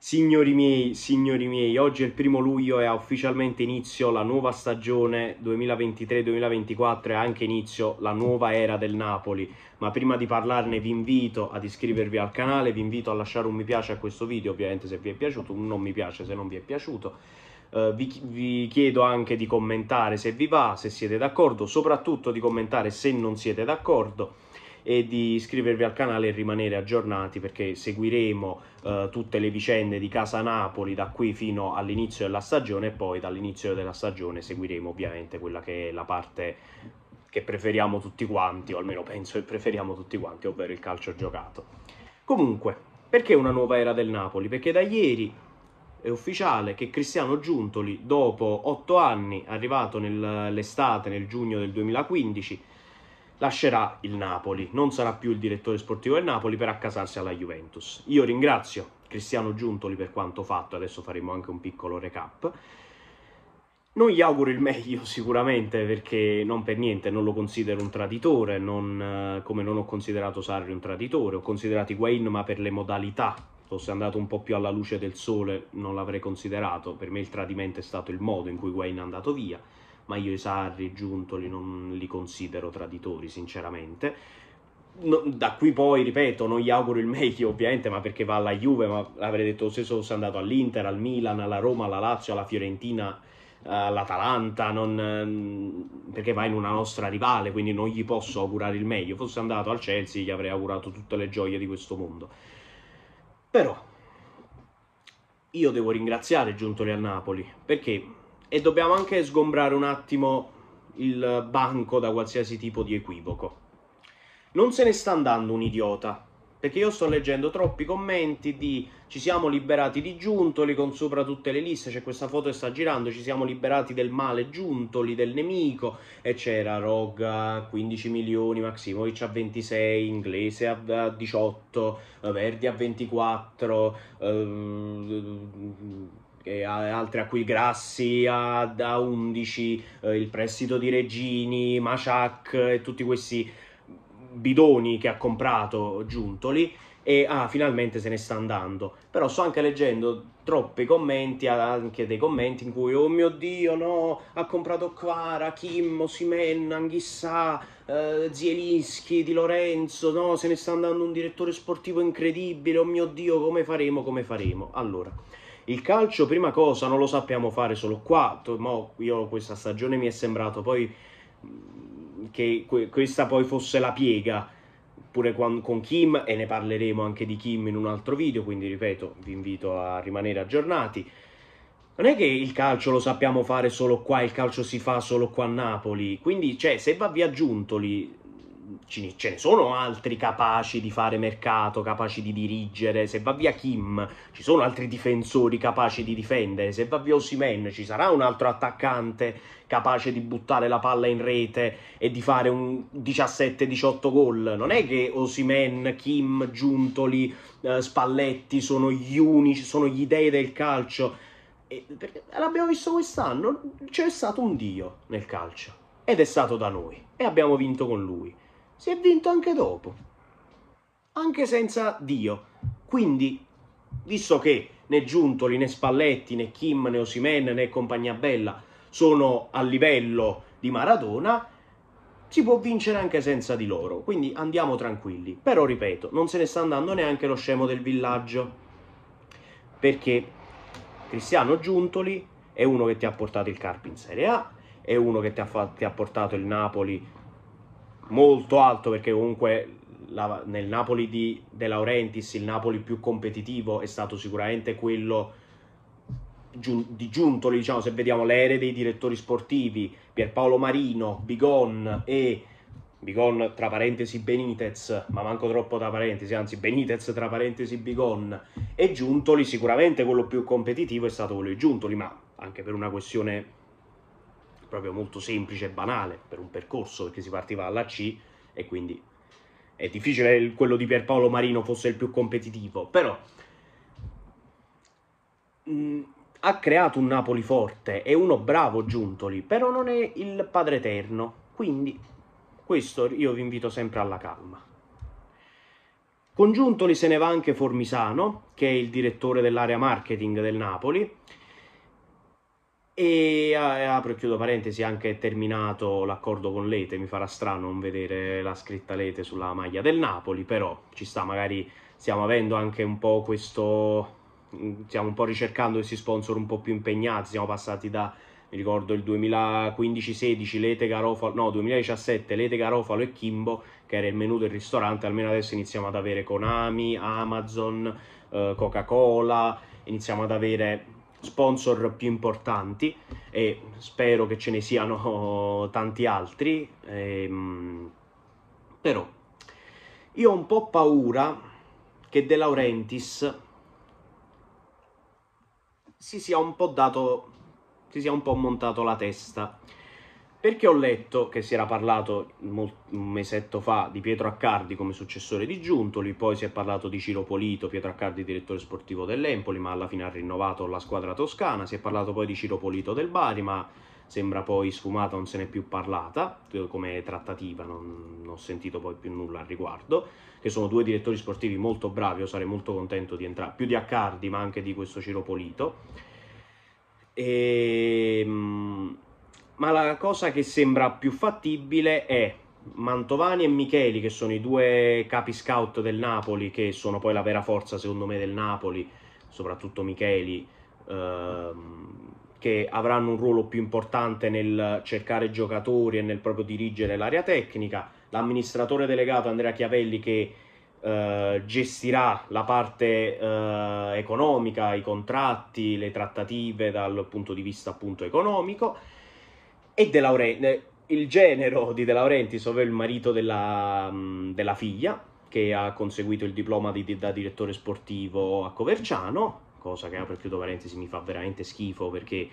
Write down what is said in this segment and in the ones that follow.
Signori miei, signori miei, oggi è il primo luglio e ha ufficialmente inizio la nuova stagione 2023-2024 e anche inizio la nuova era del Napoli. Ma prima di parlarne vi invito ad iscrivervi al canale, vi invito a lasciare un mi piace a questo video, ovviamente se vi è piaciuto, un non mi piace se non vi è piaciuto. Uh, vi, vi chiedo anche di commentare se vi va, se siete d'accordo, soprattutto di commentare se non siete d'accordo e di iscrivervi al canale e rimanere aggiornati perché seguiremo eh, tutte le vicende di Casa Napoli da qui fino all'inizio della stagione e poi dall'inizio della stagione seguiremo ovviamente quella che è la parte che preferiamo tutti quanti, o almeno penso che preferiamo tutti quanti, ovvero il calcio giocato. Comunque, perché una nuova era del Napoli? Perché da ieri è ufficiale che Cristiano Giuntoli, dopo otto anni, arrivato nell'estate, nel giugno del 2015, lascerà il Napoli, non sarà più il direttore sportivo del Napoli per accasarsi alla Juventus. Io ringrazio Cristiano Giuntoli per quanto fatto, adesso faremo anche un piccolo recap. Non gli auguro il meglio sicuramente perché non per niente non lo considero un traditore, non, eh, come non ho considerato Sarri un traditore, ho considerato Higuain ma per le modalità, fosse andato un po' più alla luce del sole non l'avrei considerato, per me il tradimento è stato il modo in cui Higuain è andato via ma io i Sarri, Giuntoli non li considero traditori, sinceramente. No, da qui poi, ripeto, non gli auguro il meglio ovviamente, ma perché va alla Juve, ma avrei detto lo stesso fosse andato all'Inter, al Milan, alla Roma, alla Lazio, alla Fiorentina, all'Atalanta, non, ehm, perché va in una nostra rivale, quindi non gli posso augurare il meglio. Fosse andato al Chelsea, gli avrei augurato tutte le gioie di questo mondo. Però, io devo ringraziare Giuntoli a Napoli, perché e dobbiamo anche sgombrare un attimo il banco da qualsiasi tipo di equivoco. Non se ne sta andando un idiota, perché io sto leggendo troppi commenti di ci siamo liberati di Giuntoli con sopra tutte le liste, c'è questa foto che sta girando, ci siamo liberati del male Giuntoli, del nemico, e c'era Rogga a 15 milioni, Maximovic a 26, Inglese a 18, Verdi a 24, ehm, altri a cui Grassi ad A11, eh, il prestito di Regini, Maciac e tutti questi bidoni che ha comprato Giuntoli e ah, finalmente se ne sta andando. Però sto anche leggendo troppi commenti, anche dei commenti in cui oh mio Dio, no, ha comprato Quara, Kim, Simen, Anghissà, eh, Zielinski, Di Lorenzo, no, se ne sta andando un direttore sportivo incredibile, oh mio Dio, come faremo, come faremo. Allora, il calcio, prima cosa, non lo sappiamo fare solo qua. Mo io questa stagione mi è sembrato poi mm, che questa poi fosse la piega pure con Kim e ne parleremo anche di Kim in un altro video, quindi ripeto, vi invito a rimanere aggiornati. Non è che il calcio lo sappiamo fare solo qua, il calcio si fa solo qua a Napoli, quindi cioè, se va via Giuntoli ce ne sono altri capaci di fare mercato, capaci di dirigere. Se va via Kim, ci sono altri difensori capaci di difendere. Se va via Osimen, ci sarà un altro attaccante capace di buttare la palla in rete e di fare un 17-18 gol. Non è che Osimen, Kim, Giuntoli, eh, Spalletti sono gli unici, sono gli dei del calcio. E l'abbiamo visto quest'anno, c'è stato un dio nel calcio ed è stato da noi e abbiamo vinto con lui si è vinto anche dopo, anche senza Dio. Quindi, visto che né Giuntoli, né Spalletti, né Kim, né Osimen, né compagnia bella sono a livello di Maradona, si può vincere anche senza di loro, quindi andiamo tranquilli. Però ripeto, non se ne sta andando neanche lo scemo del villaggio, perché Cristiano Giuntoli è uno che ti ha portato il Carpi in Serie A, è uno che ti ha, ti ha portato il Napoli molto alto perché comunque la, nel Napoli di De Laurentiis il Napoli più competitivo è stato sicuramente quello giun, di Giuntoli, diciamo, se vediamo le ere dei direttori sportivi, Pierpaolo Marino, Bigon e Bigon tra parentesi Benitez, ma manco troppo tra parentesi, anzi Benitez tra parentesi Bigon e Giuntoli, sicuramente quello più competitivo è stato quello di Giuntoli, ma anche per una questione proprio molto semplice e banale per un percorso, perché si partiva alla C e quindi è difficile quello di Pierpaolo Marino fosse il più competitivo, però mh, mm, ha creato un Napoli forte e uno bravo Giuntoli, però non è il padre eterno, quindi questo io vi invito sempre alla calma. Con Giuntoli se ne va anche Formisano, che è il direttore dell'area marketing del Napoli, eh, e apro e chiudo parentesi, anche terminato l'accordo con Lete, mi farà strano non vedere la scritta Lete sulla maglia del Napoli, però ci sta, magari stiamo avendo anche un po' questo, mm, stiamo un po' ricercando questi sponsor un po' più impegnati, siamo passati da, mi ricordo, il 2015-16, Lete Garofalo, no, 2017, Lete Garofalo e Kimbo, che era il menù del ristorante, almeno adesso iniziamo ad avere Konami, Amazon, eh, Coca-Cola, iniziamo ad avere sponsor più importanti e spero che ce ne siano tanti altri, ehm, però io ho un po' paura che De Laurentiis si sia un po' dato, si sia un po' montato la testa perché ho letto che si era parlato un mesetto fa di Pietro Accardi come successore di Giuntoli, poi si è parlato di Ciro Polito, Pietro Accardi direttore sportivo dell'Empoli, ma alla fine ha rinnovato la squadra toscana, si è parlato poi di Ciro Polito del Bari, ma sembra poi sfumata, non se n'è più parlata eh, come trattativa, non, non, ho sentito poi più nulla al riguardo, che sono due direttori sportivi molto bravi, io sarei molto contento di entrare, più di Accardi ma anche di questo Ciro Polito. E, ehm, ma la cosa che sembra più fattibile è Mantovani e Micheli, che sono i due capi scout del Napoli, che sono poi la vera forza, secondo me, del Napoli, soprattutto Micheli, ehm, che avranno un ruolo più importante nel cercare giocatori e nel proprio dirigere l'area tecnica. L'amministratore delegato Andrea Chiavelli, che eh, gestirà la parte eh, economica, i contratti, le trattative dal punto di vista appunto economico e De Laurenti, il genero di De Laurenti, ovvero il marito della, mm, della figlia, che ha conseguito il diploma di, da direttore sportivo a Coverciano, cosa che apro e chiudo parentesi mi fa veramente schifo perché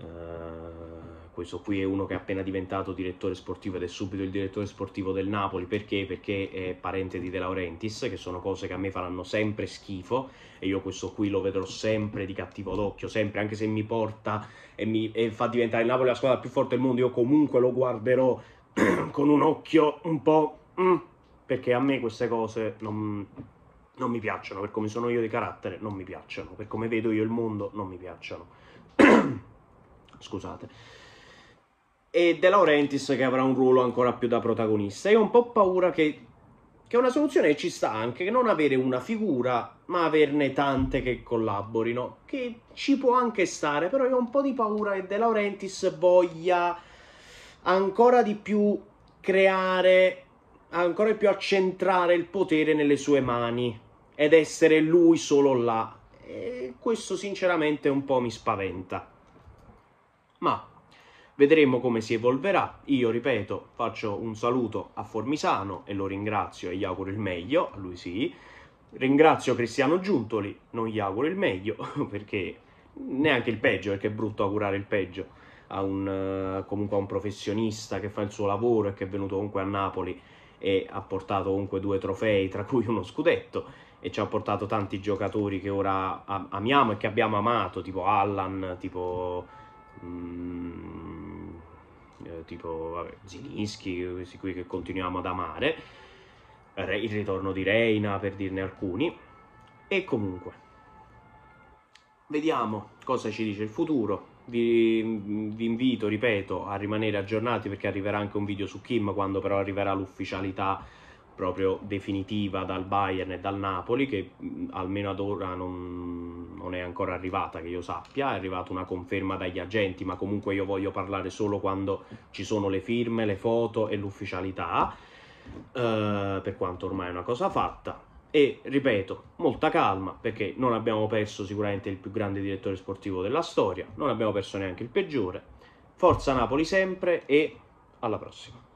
Uh, questo qui è uno che è appena diventato direttore sportivo ed è subito il direttore sportivo del Napoli perché? Perché è parente di De Laurentiis, che sono cose che a me faranno sempre schifo e io questo qui lo vedrò sempre di cattivo d'occhio, sempre, anche se mi porta e, mi, e fa diventare il Napoli la squadra più forte del mondo, io comunque lo guarderò con un occhio un po' mm, perché a me queste cose non non mi piacciono, per come sono io di carattere non mi piacciono, per come vedo io il mondo non mi piacciono. Scusate. E De Laurentiis che avrà un ruolo ancora più da protagonista. Io ho un po' paura che, che una soluzione ci sta anche, che non avere una figura, ma averne tante che collaborino, che ci può anche stare, però io ho un po' di paura che De Laurentiis voglia ancora di più creare, ancora di più accentrare il potere nelle sue mani ed essere lui solo là. E questo sinceramente un po' mi spaventa. Ma Vedremo come si evolverà. Io, ripeto, faccio un saluto a Formisano e lo ringrazio e gli auguro il meglio, a lui sì. Ringrazio Cristiano Giuntoli, non gli auguro il meglio, perché neanche il peggio, perché è brutto augurare il peggio a un, eh, comunque a un professionista che fa il suo lavoro e che è venuto comunque a Napoli e ha portato comunque due trofei, tra cui uno scudetto e ci ha portato tanti giocatori che ora amiamo e che abbiamo amato, tipo Allan, tipo... Mm, eh, tipo Zinischi, questi qui che continuiamo ad amare, il ritorno di Reina per dirne alcuni. E comunque, vediamo cosa ci dice il futuro. Vi, vi, invito, ripeto, a rimanere aggiornati perché arriverà anche un video su Kim quando però arriverà l'ufficialità proprio definitiva dal Bayern e dal Napoli che almeno ad ora non, non, è ancora arrivata che io sappia, è arrivata una conferma dagli agenti ma comunque io voglio parlare solo quando ci sono le firme, le foto e l'ufficialità eh, per quanto ormai è una cosa fatta e ripeto, molta calma perché non abbiamo perso sicuramente il più grande direttore sportivo della storia, non abbiamo perso neanche il peggiore, forza Napoli sempre e alla prossima